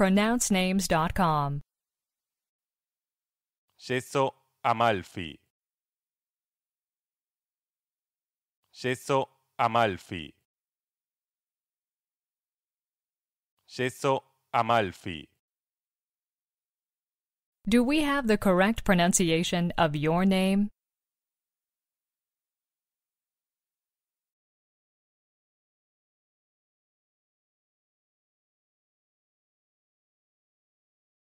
pronouncenames.com. Gesso Amalfi. Gesso Amalfi. Gesso Amalfi. Do we have the correct pronunciation of your name?